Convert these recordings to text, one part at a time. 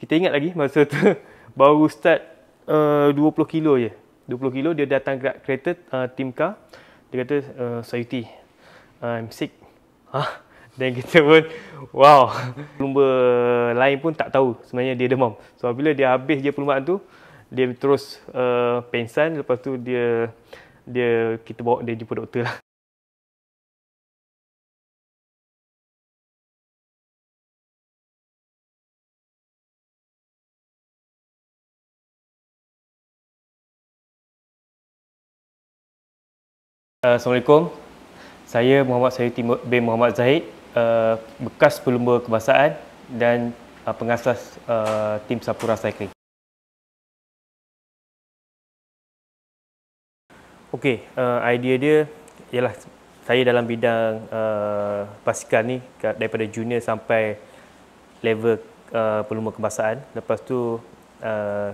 Kita ingat lagi masa tu baru start eh, uh, 20 kilo je. 20 kilo dia datang ke kereta uh, eh, tim car. Dia kata, uh, Sayuti, I'm sick. Huh? Dan kita pun, wow. Lumba lain pun tak tahu sebenarnya dia demam. So, bila dia habis je perlumbaan tu, dia terus uh, pensan. Lepas tu dia dia kita bawa dia jumpa doktor lah. Eh, Assalamualaikum. Saya Muhammad Said bin Muhammad Zahid, eh, bekas pelumba kebangsaan dan eh, pengasas tim Sapura Cycling. Okey, idea dia ialah saya dalam bidang basikal ni daripada junior sampai level pelumba kebangsaan. Lepas tu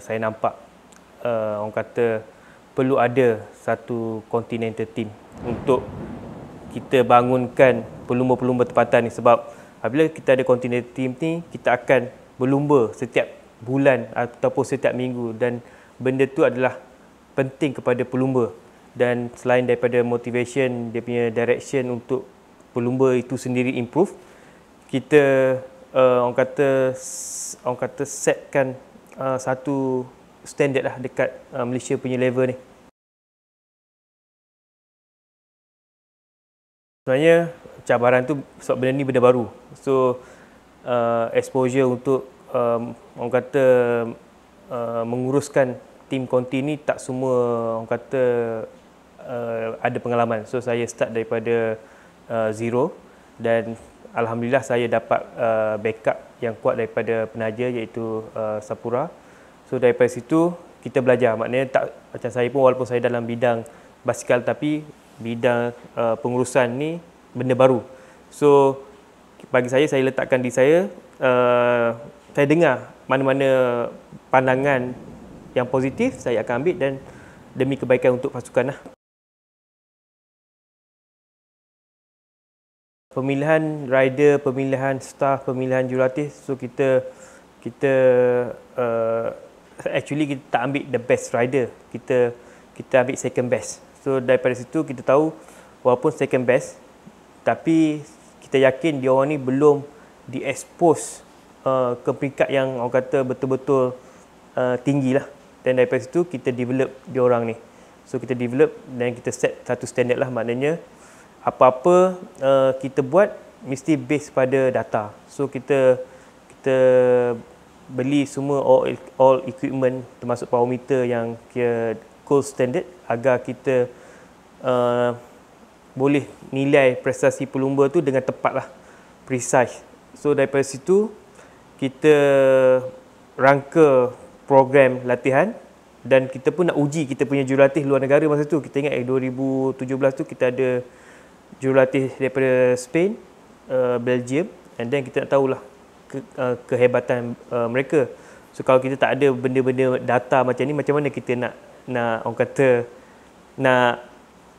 saya nampak orang kata perlu ada satu continental team untuk kita bangunkan pelumba-pelumba tempatan ni sebab apabila kita ada continental team ni kita akan berlumba setiap bulan ataupun setiap minggu dan benda tu adalah penting kepada pelumba dan selain daripada motivation dia punya direction untuk pelumba itu sendiri improve kita uh, orang kata orang kata setkan uh, satu standard lah dekat uh, Malaysia punya level ni. Sebenarnya cabaran tu sebab benda ni benda baru. So uh, exposure untuk um, orang kata uh, menguruskan tim konti ni tak semua orang kata uh, ada pengalaman. So saya start daripada uh, zero dan alhamdulillah saya dapat uh, backup yang kuat daripada penaja iaitu uh, Sapura. So daripada situ kita belajar. Maknanya tak macam saya pun walaupun saya dalam bidang basikal tapi bidang uh, pengurusan ni benda baru. So bagi saya saya letakkan di saya uh, saya dengar mana-mana pandangan yang positif saya akan ambil dan demi kebaikan untuk pasukan lah. Pemilihan rider, pemilihan staff, pemilihan jurulatih, so kita kita uh, actually kita tak ambil the best rider kita kita ambil second best so daripada situ kita tahu walaupun second best tapi kita yakin dia orang ni belum di expose uh, ke peringkat yang orang kata betul-betul uh, tinggi lah dan daripada situ kita develop dia orang ni so kita develop dan kita set satu standard lah maknanya apa-apa uh, kita buat mesti based pada data so kita kita beli semua all, all equipment termasuk power meter yang kira cold standard agar kita uh, boleh nilai prestasi pelumba tu dengan tepat lah precise so daripada situ kita rangka program latihan dan kita pun nak uji kita punya jurulatih luar negara masa tu kita ingat eh, 2017 tu kita ada jurulatih daripada Spain uh, Belgium and then kita nak tahulah ke, uh, kehebatan uh, mereka. So kalau kita tak ada benda-benda data macam ni macam mana kita nak nak orang kata nak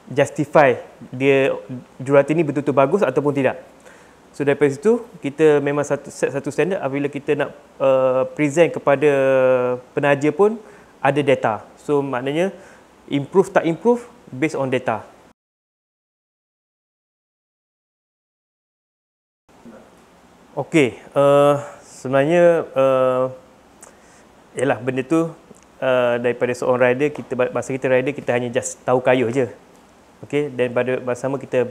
justify dia jurati ni betul-betul bagus ataupun tidak. So daripada situ kita memang satu set satu standard apabila kita nak uh, present kepada penaja pun ada data. So maknanya improve tak improve based on data. Okey, uh, sebenarnya uh, eh, ialah benda tu uh, daripada seorang rider kita masa kita rider kita hanya just tahu kayu aja, Okey, dan pada masa sama kita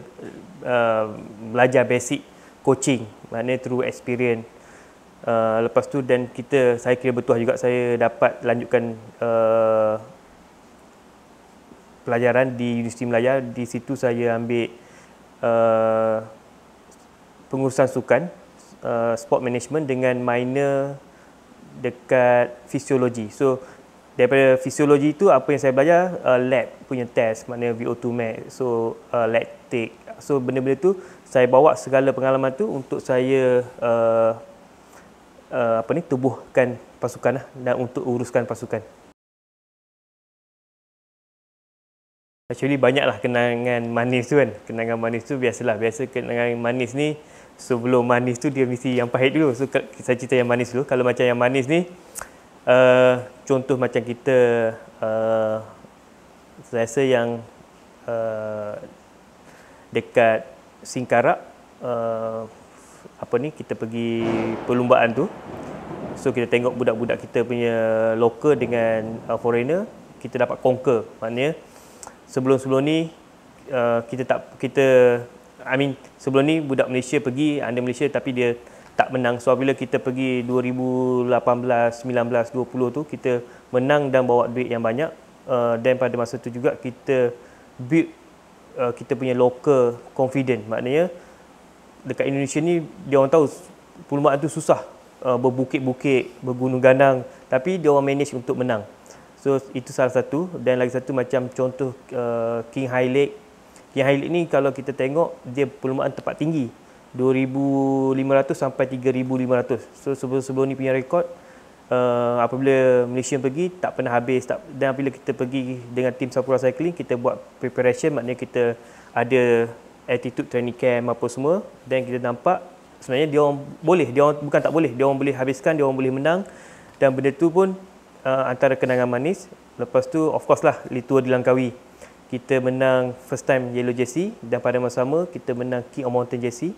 uh, belajar basic coaching, maknanya through experience. Uh, lepas tu dan kita saya kira betul juga saya dapat lanjutkan uh, pelajaran di Universiti Melaya di situ saya ambil uh, pengurusan sukan Uh, sport management dengan minor dekat fisiologi. So daripada fisiologi tu apa yang saya belajar uh, lab punya test maknanya VO2 max so uh, lactic so benda-benda tu saya bawa segala pengalaman tu untuk saya uh, uh, apa ni tubuhkan pasukan lah, dan untuk uruskan pasukan Actually banyaklah kenangan manis tu kan. Kenangan manis tu biasalah. Biasa kenangan manis ni sebelum so manis tu dia mesti yang pahit dulu. So saya cerita yang manis dulu. Kalau macam yang manis ni uh, contoh macam kita uh, saya rasa yang uh, dekat Singkarak uh, apa ni kita pergi perlumbaan tu. So kita tengok budak-budak kita punya local dengan uh, foreigner kita dapat conquer. Maknanya sebelum-sebelum ni uh, kita tak kita I mean sebelum ni budak Malaysia pergi under Malaysia tapi dia tak menang. So bila kita pergi 2018, 19, 20 tu kita menang dan bawa duit yang banyak. dan uh, pada masa tu juga kita build uh, kita punya local confident. Maknanya dekat Indonesia ni dia orang tahu Pulau tu susah. Uh, berbukit-bukit, bergunung-ganang tapi dia orang manage untuk menang. So itu salah satu dan lagi satu macam contoh uh, King Lake. King High Lake ni kalau kita tengok dia perlumbaan tempat tinggi 2500 sampai 3500. So sebelum-sebelum ni punya rekod uh, apabila Malaysia pergi tak pernah habis tak dan apabila kita pergi dengan tim Sapura Cycling kita buat preparation maknanya kita ada attitude training camp apa semua dan kita nampak sebenarnya dia orang boleh dia orang bukan tak boleh dia orang boleh habiskan dia orang boleh menang dan benda tu pun uh, antara kenangan manis. Lepas tu of course lah Litua di Langkawi. Kita menang first time Yellow Jersey dan pada masa sama kita menang King of Mountain Jersey.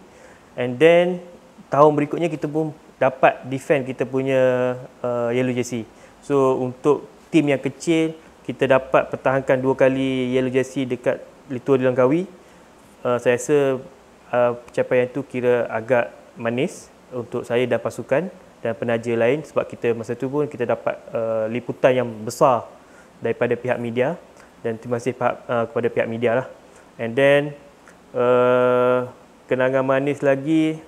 And then tahun berikutnya kita pun dapat defend kita punya uh, Yellow Jersey. So untuk tim yang kecil kita dapat pertahankan dua kali Yellow Jersey dekat Litua di Langkawi. Uh, saya rasa uh, pencapaian itu kira agak manis untuk saya dan pasukan dan penaja lain sebab kita masa tu pun kita dapat uh, liputan yang besar daripada pihak media dan terima kasih pihak, uh, kepada pihak media lah. And then uh, kenangan manis lagi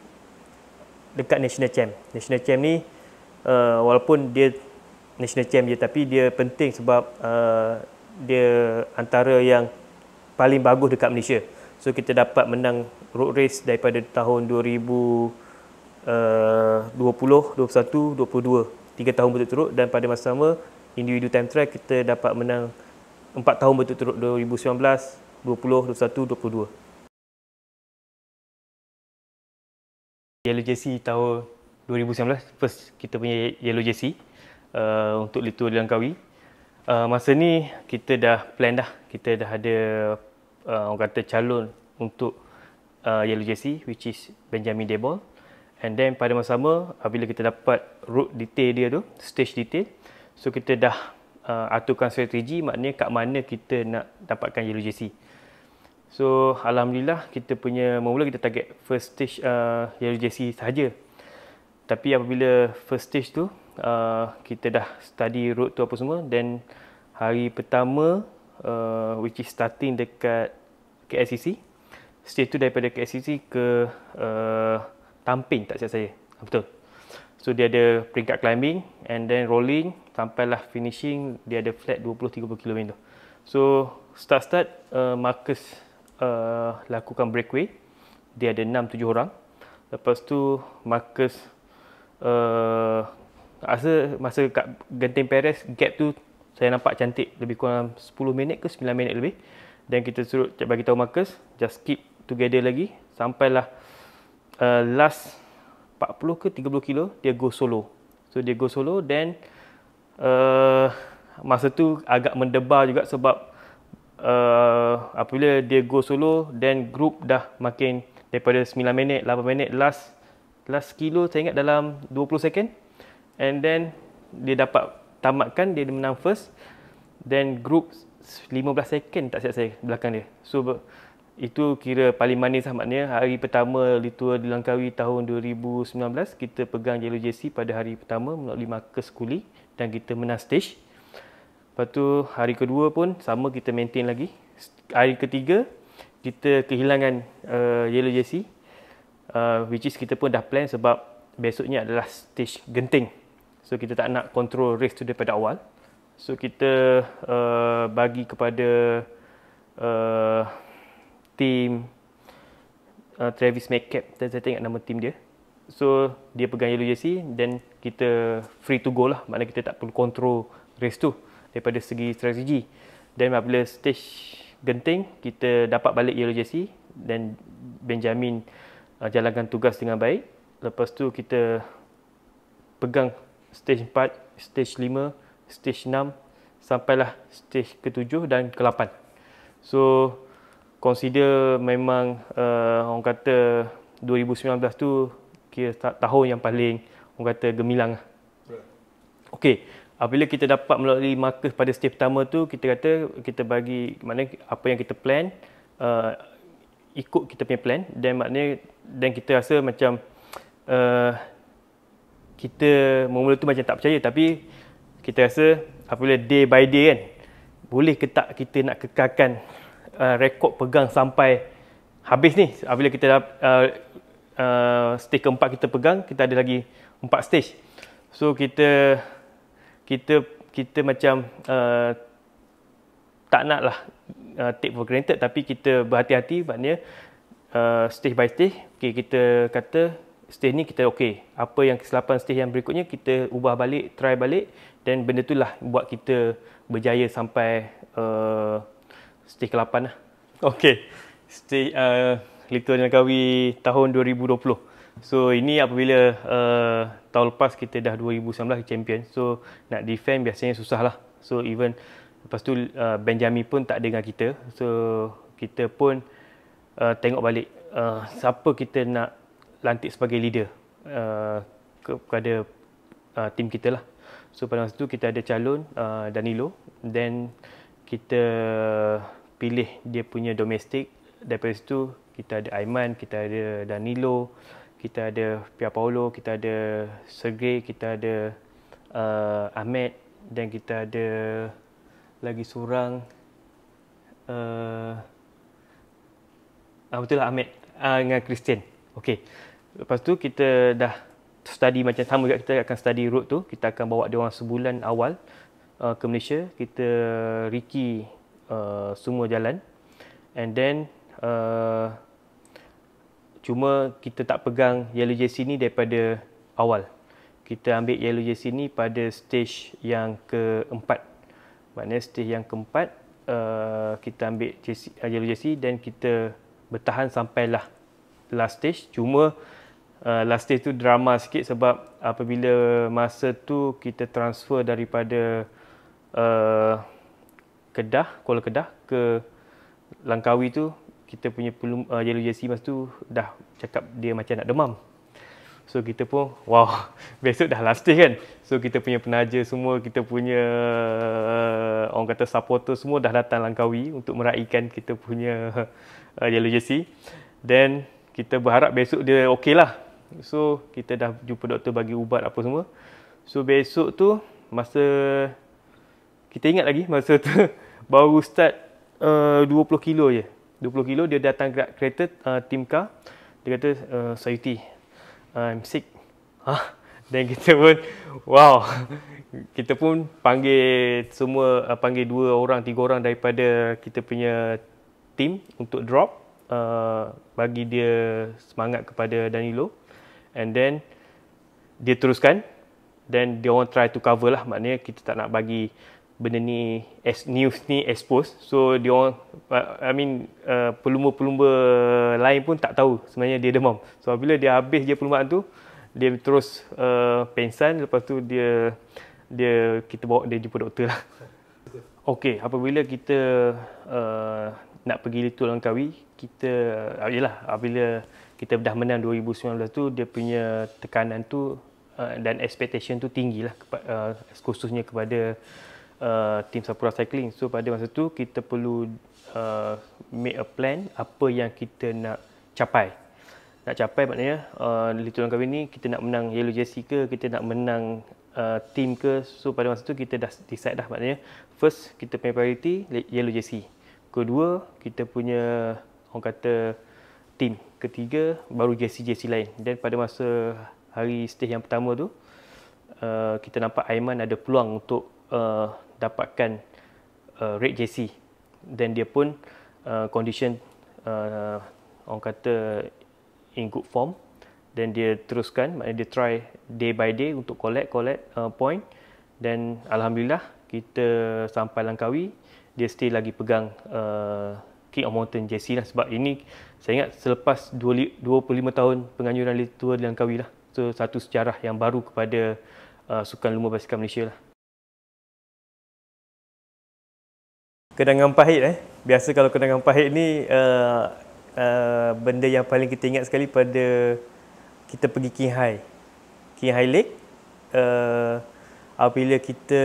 dekat national champ. National champ ni uh, walaupun dia national champ je tapi dia penting sebab uh, dia antara yang paling bagus dekat Malaysia. So kita dapat menang road race daripada tahun 2000 uh, 20, 21, 22 tiga tahun berturut-turut dan pada masa sama individu time trial kita dapat menang 4 tahun berturut-turut 2019, 20, 21, 22 Yellow Jersey tahun 2019 first kita punya Yellow Jersey uh, untuk Little Tour Langkawi uh, masa ni kita dah plan dah kita dah ada uh, orang kata calon untuk uh, Yellow Jersey which is Benjamin Debol uh, and then pada masa sama apabila uh, kita dapat root detail dia tu stage detail so kita dah uh, aturkan strategi maknanya kat mana kita nak dapatkan yellow jersey so alhamdulillah kita punya mula kita target first stage uh, yellow jersey saja tapi apabila first stage tu uh, kita dah study road tu apa semua then hari pertama uh, which is starting dekat KSCC stage tu daripada KSCC ke uh, Tamping tak siap saya. Ah, betul. So dia ada peringkat climbing and then rolling sampailah finishing dia ada flat 20-30 km tu. So start-start uh, Marcus uh, lakukan breakaway. Dia ada 6-7 orang. Lepas tu Marcus uh, rasa masa kat Genting Paris gap tu saya nampak cantik lebih kurang 10 minit ke 9 minit lebih. Dan kita suruh bagi tahu Marcus just keep together lagi sampailah uh, last 40 ke 30 kilo dia go solo so dia go solo then uh, masa tu agak mendebar juga sebab uh, apabila dia go solo then group dah makin daripada 9 minit 8 minit last last kilo saya ingat dalam 20 second and then dia dapat tamatkan dia menang first then group 15 second tak siap saya belakang dia so itu kira paling manis amatnya lah hari pertama litua di Langkawi tahun 2019 kita pegang yellow jersey pada hari pertama melalui Marcus Kuli dan kita menang stage lepas tu hari kedua pun sama kita maintain lagi hari ketiga kita kehilangan uh, yellow jersey uh, which is kita pun dah plan sebab besoknya adalah stage genting so kita tak nak control race tu daripada awal so kita uh, bagi kepada uh, team uh, Travis McCap, Saya tak ingat nama team dia So dia pegang yellow jersey Then kita free to go lah Maknanya kita tak perlu control race tu Daripada segi strategi Then apabila stage genting Kita dapat balik yellow jersey Then Benjamin uh, jalankan tugas dengan baik Lepas tu kita pegang stage 4, stage 5, stage 6 Sampailah stage ke-7 dan ke-8 So consider memang uh, orang kata 2019 tu kira tahun yang paling orang kata gemilang. Lah. Okey, apabila kita dapat melalui markah pada step pertama tu, kita kata kita bagi mana apa yang kita plan uh, ikut kita punya plan dan maknanya dan kita rasa macam uh, kita mula-mula tu macam tak percaya tapi kita rasa apabila day by day kan boleh ke tak kita nak kekalkan Uh, rekod pegang sampai habis ni. Apabila kita dah uh, uh, stage keempat kita pegang, kita ada lagi empat stage. So kita kita kita macam uh, tak nak lah uh, take for granted tapi kita berhati-hati maknanya uh, stage by stage okay, kita kata stage ni kita okey apa yang kesilapan stage yang berikutnya kita ubah balik try balik dan benda lah buat kita berjaya sampai uh, stage ke-8 lah. Okay. Stage uh, Liter Nagawi tahun 2020. So ini apabila uh, tahun lepas kita dah 2019 champion. So nak defend biasanya susah lah. So even lepas tu uh, Benjamin pun tak dengar kita. So kita pun uh, tengok balik uh, siapa kita nak lantik sebagai leader uh, kepada uh, tim kita lah. So pada masa tu kita ada calon uh, Danilo. Then kita pilih dia punya domestik daripada situ kita ada Aiman, kita ada Danilo, kita ada Pia Paolo, kita ada Sergei, kita ada uh, Ahmed dan kita ada lagi seorang uh, ah, betul lah Ahmed uh, dengan Christian. Okey. Lepas tu kita dah study macam sama juga kita akan study route tu, kita akan bawa dia orang sebulan awal uh, ke Malaysia, kita Ricky Uh, semua jalan and then uh, cuma kita tak pegang yellow jersey ni daripada awal kita ambil yellow jersey ni pada stage yang keempat maknanya stage yang keempat uh, kita ambil jersey, uh, yellow jersey dan kita bertahan sampailah last stage cuma Uh, last stage tu drama sikit sebab apabila masa tu kita transfer daripada uh, Kedah, Kuala Kedah ke Langkawi tu kita punya pelum, uh, yellow jersey masa tu dah cakap dia macam nak demam. So kita pun wow, besok dah last day kan. So kita punya penaja semua, kita punya uh, orang kata supporter semua dah datang Langkawi untuk meraihkan kita punya uh, yellow jersey. Then kita berharap besok dia okey lah. So kita dah jumpa doktor bagi ubat apa semua. So besok tu masa kita ingat lagi masa tu baru start eh, uh, 20 kilo je. 20 kilo dia datang grad kereta uh, eh, tim car. Dia kata uh, eh, Sayuti, I'm sick. Ha? Dan kita pun wow. Kita pun panggil semua uh, panggil dua orang tiga orang daripada kita punya tim untuk drop uh, bagi dia semangat kepada Danilo. And then dia teruskan then dia orang try to cover lah maknanya kita tak nak bagi benda ni as news ni expose so dia orang i mean uh, pelumba-pelumba lain pun tak tahu sebenarnya dia demam so bila dia habis je pelumbaan tu dia terus uh, pensan lepas tu dia dia kita bawa dia jumpa doktor lah okey apabila kita uh, nak pergi Little Langkawi kita uh, apabila kita dah menang 2019 tu dia punya tekanan tu uh, dan expectation tu tinggilah uh, khususnya kepada Uh, tim Sapura Cycling. So pada masa tu kita perlu uh, make a plan apa yang kita nak capai. Nak capai maknanya uh, di Tulang Kawin ni kita nak menang Yellow Jersey ke, kita nak menang uh, tim ke. So pada masa tu kita dah decide dah maknanya first kita punya priority Yellow Jersey. Kedua kita punya orang kata tim. Ketiga baru Jersey-Jersey lain. Dan pada masa hari stage yang pertama tu uh, kita nampak Aiman ada peluang untuk uh, dapatkan uh, red jersey then dia pun uh, condition uh, orang kata in good form then dia teruskan maknanya dia try day by day untuk collect collect uh, point then alhamdulillah kita sampai Langkawi dia still lagi pegang uh, King of Mountain JC lah sebab ini saya ingat selepas 25 tahun penganjuran Litua di Langkawi lah so satu sejarah yang baru kepada uh, sukan lumba basikal Malaysia lah kenangan pahit eh. Biasa kalau kenangan pahit ni uh, uh, benda yang paling kita ingat sekali pada kita pergi King High. King High Lake uh, apabila kita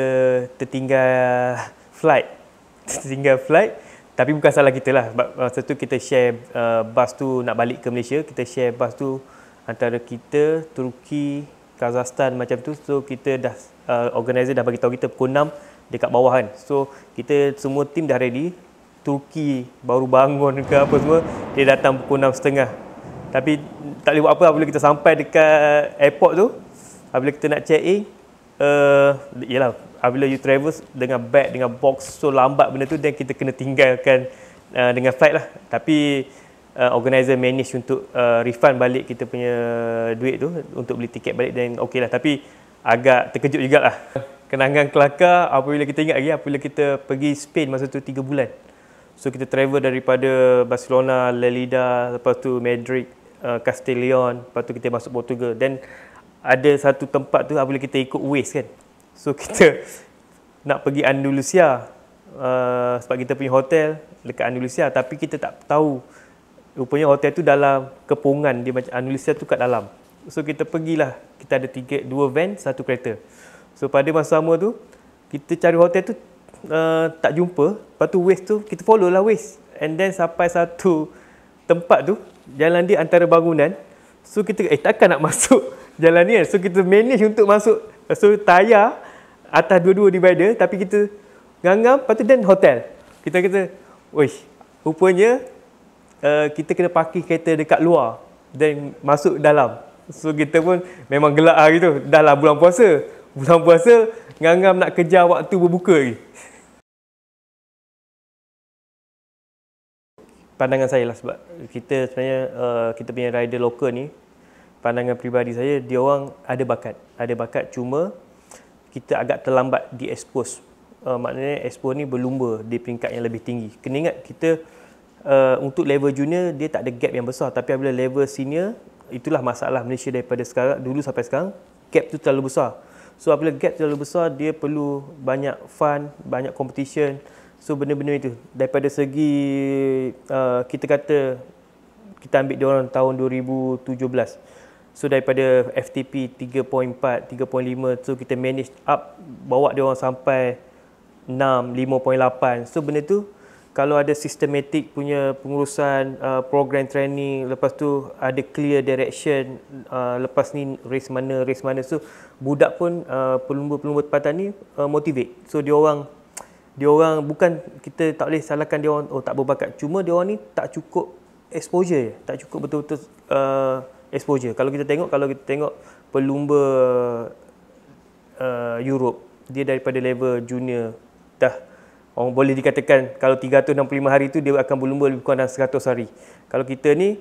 tertinggal flight. Tertinggal flight tapi bukan salah kita lah. Masa tu kita share uh, bus tu nak balik ke Malaysia, kita share bus tu antara kita Turki, Kazakhstan macam tu. So kita dah uh, organizer dah bagi tahu kita pukul 6 dekat bawah kan so kita semua tim dah ready Turki baru bangun ke apa semua dia datang pukul 6.30 tapi tak boleh buat apa apabila kita sampai dekat airport tu apabila kita nak check in uh, yelah apabila you travel dengan bag dengan box so lambat benda tu then kita kena tinggalkan uh, dengan flight lah tapi Uh, organizer manage untuk uh, refund balik kita punya duit tu untuk beli tiket balik dan okey lah tapi agak terkejut jugalah kenangan kelakar apabila kita ingat lagi apabila kita pergi Spain masa tu 3 bulan. So kita travel daripada Barcelona, Lelida, lepas tu Madrid, uh, Castellon, lepas tu kita masuk Portugal. Then ada satu tempat tu apabila kita ikut Waze kan. So kita nak pergi Andalusia uh, sebab kita punya hotel dekat Andalusia tapi kita tak tahu rupanya hotel tu dalam kepungan dia macam Andalusia tu kat dalam. So kita pergilah kita ada tiga dua van satu kereta. So pada masa sama tu kita cari hotel tu uh, tak jumpa, lepas tu waste tu kita follow lah waste. And then sampai satu tempat tu jalan dia antara bangunan. So kita eh takkan nak masuk jalan ni kan. So kita manage untuk masuk. So tayar atas dua-dua divider tapi kita ganggang lepas tu then hotel. Kita kata, "Oi, rupanya uh, kita kena parkir kereta dekat luar dan masuk dalam." So kita pun memang gelak hari lah tu dah lah bulan puasa bulan puasa ngam-ngam nak kejar waktu berbuka lagi. Pandangan saya lah sebab kita sebenarnya uh, kita punya rider lokal ni pandangan peribadi saya dia orang ada bakat. Ada bakat cuma kita agak terlambat di expose. Uh, eh, maknanya expose ni berlumba di peringkat yang lebih tinggi. Kena ingat kita uh, untuk level junior dia tak ada gap yang besar tapi apabila level senior itulah masalah Malaysia daripada sekarang dulu sampai sekarang gap tu terlalu besar. So apabila gap terlalu besar dia perlu banyak fun, banyak competition. So benda-benda itu daripada segi uh, kita kata kita ambil dia orang tahun 2017. So daripada FTP 3.4, 3.5 so kita manage up bawa dia orang sampai 6, 5.8. So benda tu kalau ada sistematik punya pengurusan uh, program training lepas tu ada clear direction uh, lepas ni race mana race mana so budak pun pelumba-pelumba uh, tempatan ni uh, motivate so dia orang dia orang bukan kita tak boleh salahkan dia orang oh tak berbakat cuma dia orang ni tak cukup exposure je tak cukup betul-betul uh, exposure kalau kita tengok kalau kita tengok pelumba uh, Europe dia daripada level junior dah orang boleh dikatakan kalau 365 hari tu dia akan berlumba lebih kurang dalam 100 hari. Kalau kita ni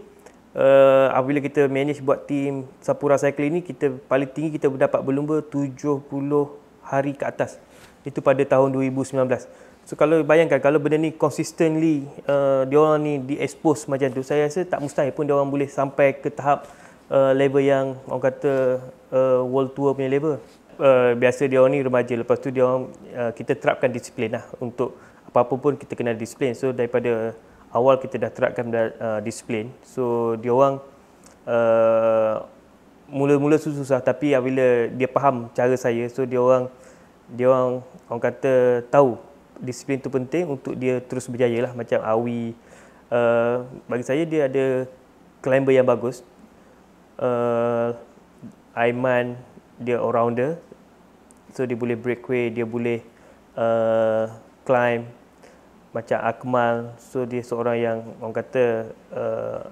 uh, apabila kita manage buat tim Sapura Cycle ini kita paling tinggi kita dapat berlumba 70 hari ke atas. Itu pada tahun 2019. So kalau bayangkan kalau benda ni consistently uh, eh, dia orang ni di expose macam tu saya rasa tak mustahil pun dia orang boleh sampai ke tahap uh, level yang orang kata uh, world tour punya level. Eh, biasa dia ni remaja lepas tu dia uh, kita terapkan disiplin lah untuk apa-apa pun kita kena disiplin so daripada awal kita dah terapkan uh, disiplin so dia orang uh, mula-mula susah tapi ah, bila dia faham cara saya so dia orang dia orang orang kata tahu disiplin tu penting untuk dia terus berjaya lah macam Awi uh, bagi saya dia ada climber yang bagus uh, Aiman dia all-rounder. So dia boleh breakaway, dia boleh uh, climb macam Akmal. So dia seorang yang orang kata uh,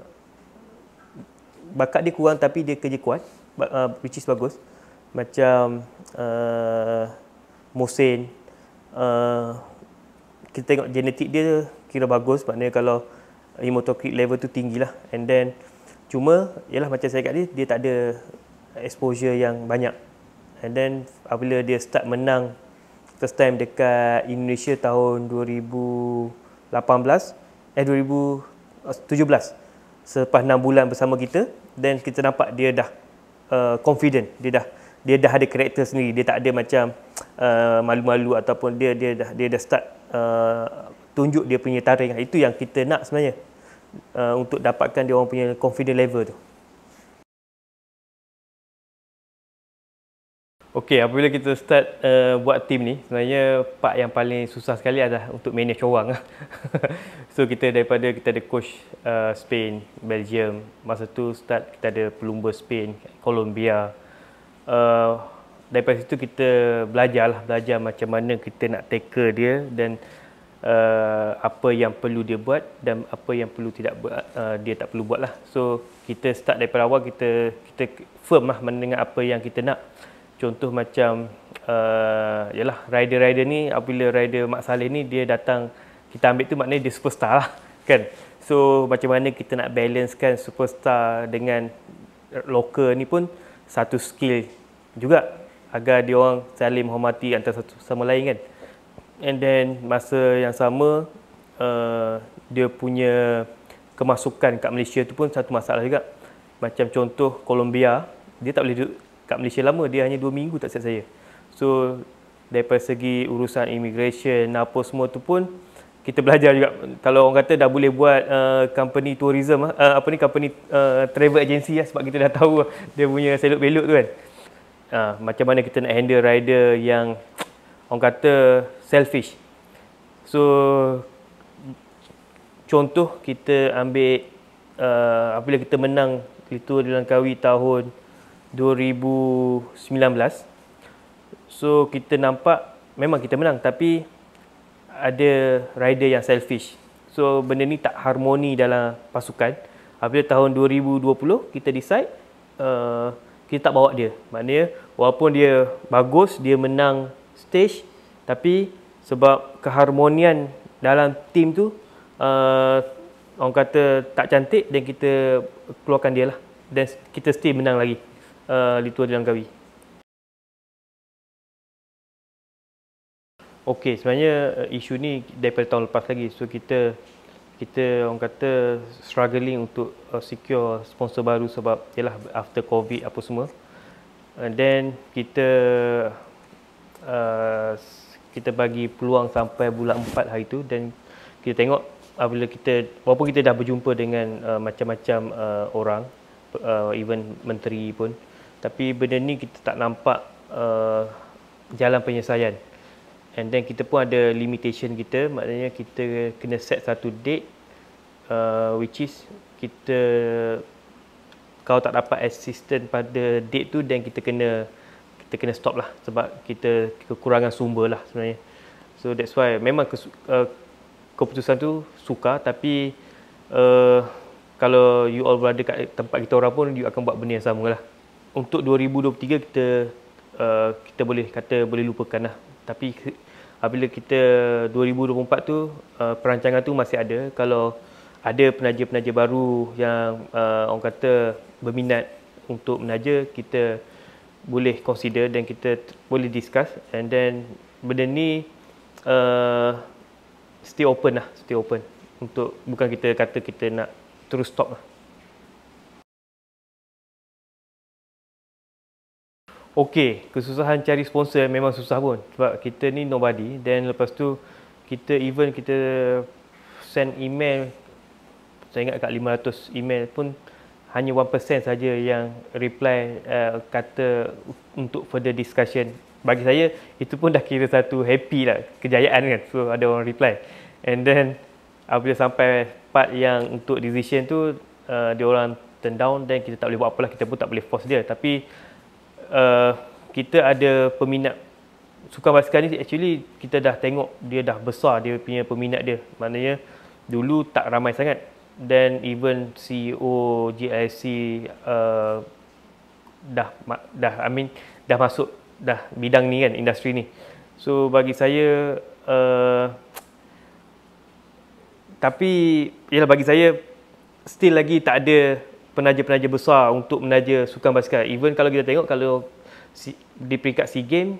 bakat dia kurang tapi dia kerja kuat, uh, which is bagus. Macam uh, Mohsin, uh, kita tengok genetik dia kira bagus maknanya kalau hematocrit level tu tinggi lah and then cuma ialah macam saya kat dia dia tak ada exposure yang banyak and then apabila dia start menang first time dekat Indonesia tahun 2018 eh 2017 selepas 6 bulan bersama kita then kita nampak dia dah uh, confident dia dah dia dah ada karakter sendiri dia tak ada macam uh, malu-malu ataupun dia dia dah dia dah start uh, tunjuk dia punya taring itu yang kita nak sebenarnya uh, untuk dapatkan dia orang punya confident level tu Okey, apabila kita start uh, buat tim ni, sebenarnya part yang paling susah sekali adalah untuk manage orang. so kita daripada kita ada coach uh, Spain, Belgium, masa tu start kita ada pelumba Spain, Colombia. Uh, daripada situ kita belajarlah belajar macam mana kita nak tackle dia dan uh, apa yang perlu dia buat dan apa yang perlu tidak buat, uh, dia tak perlu buat lah. So kita start daripada awal kita kita firm lah mendengar apa yang kita nak contoh macam uh, yalah rider-rider ni apabila rider Mak Saleh ni dia datang kita ambil tu maknanya dia superstar lah kan so macam mana kita nak balance kan superstar dengan local ni pun satu skill juga agar dia orang saling menghormati antara satu sama lain kan and then masa yang sama uh, dia punya kemasukan kat Malaysia tu pun satu masalah juga macam contoh Colombia dia tak boleh duduk kat Malaysia lama dia hanya 2 minggu tak siap saya. So daripada segi urusan immigration apa semua tu pun kita belajar juga kalau orang kata dah boleh buat uh, company tourism ah, uh, apa ni company uh, travel agency uh, sebab kita dah tahu dia punya selok belok tu kan. Uh, macam mana kita nak handle rider yang orang kata selfish. So contoh kita ambil uh, apabila kita menang itu di Langkawi tahun 2019 2019 so kita nampak memang kita menang tapi ada rider yang selfish so benda ni tak harmoni dalam pasukan apabila tahun 2020 kita decide uh, kita tak bawa dia maknanya walaupun dia bagus dia menang stage tapi sebab keharmonian dalam tim tu uh, orang kata tak cantik dan kita keluarkan dia lah dan kita still menang lagi Uh, Litua di Langkawi. Okey, sebenarnya uh, isu ni daripada tahun lepas lagi. So kita kita orang kata struggling untuk uh, secure sponsor baru sebab ialah after covid apa semua. And then kita uh, kita bagi peluang sampai bulan 4 hari tu dan kita tengok apabila kita walaupun kita dah berjumpa dengan macam-macam uh, orang uh, even menteri pun tapi benda ni kita tak nampak uh, jalan penyelesaian and then kita pun ada limitation kita maknanya kita kena set satu date uh, which is kita kalau tak dapat assistant pada date tu then kita kena kita kena stop lah sebab kita kekurangan sumber lah sebenarnya so that's why memang kesu, uh, keputusan tu suka, tapi uh, kalau you all berada kat tempat kita orang pun you akan buat benda yang sama lah untuk 2023 kita uh, kita boleh kata boleh lupakan lah. Tapi apabila kita 2024 tu uh, perancangan tu masih ada. Kalau ada penaja-penaja baru yang uh, orang kata berminat untuk menaja kita boleh consider dan kita boleh discuss and then benda ni uh, stay open lah stay open untuk bukan kita kata kita nak terus stop lah Okey, kesusahan cari sponsor memang susah pun sebab kita ni nobody dan lepas tu kita even kita send email saya ingat kat 500 email pun hanya 1% saja yang reply uh, kata untuk further discussion. Bagi saya itu pun dah kira satu happy lah kejayaan kan. So ada orang reply. And then apabila sampai part yang untuk decision tu uh, dia orang turn down dan kita tak boleh buat apalah kita pun tak boleh force dia tapi uh, kita ada peminat sukan basikal ni actually kita dah tengok dia dah besar dia punya peminat dia maknanya dulu tak ramai sangat dan even CEO GIC uh, dah dah I mean dah masuk dah bidang ni kan industri ni so bagi saya uh, tapi ialah bagi saya still lagi tak ada penaja-penaja besar untuk menaja sukan basikal. Even kalau kita tengok kalau di peringkat SEA Games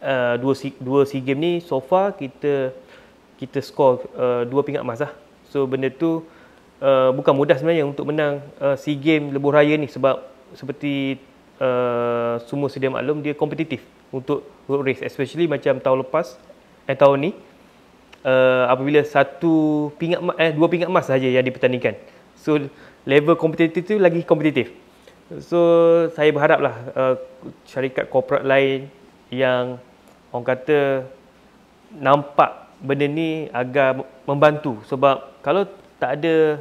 uh, dua dua SEA Games ni so far kita kita skor uh, dua pingat emas lah. So benda tu uh, bukan mudah sebenarnya untuk menang uh, SEA Games Lebuh Raya ni sebab seperti uh, semua sedia maklum dia kompetitif untuk road race especially macam tahun lepas eh tahun ni uh, apabila satu pingat eh dua pingat emas saja yang dipertandingkan. So level kompetitif tu lagi kompetitif. So saya berharaplah uh, syarikat korporat lain yang orang kata nampak benda ni agak membantu sebab kalau tak ada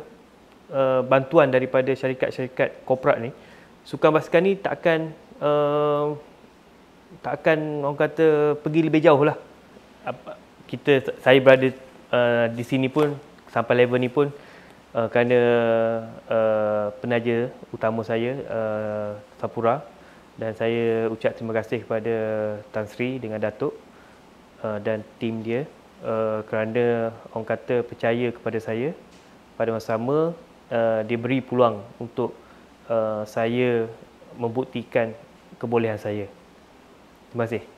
uh, bantuan daripada syarikat-syarikat korporat ni sukan basikal ni tak akan uh, tak akan orang kata pergi lebih jauh lah kita saya berada uh, di sini pun sampai level ni pun uh, kerana uh, penaja utama saya uh, eh, Sapura dan saya ucap terima kasih kepada Tan Sri dengan Datuk uh, dan tim dia uh, kerana orang kata percaya kepada saya pada masa sama uh, dia beri peluang untuk uh, saya membuktikan kebolehan saya. Terima kasih.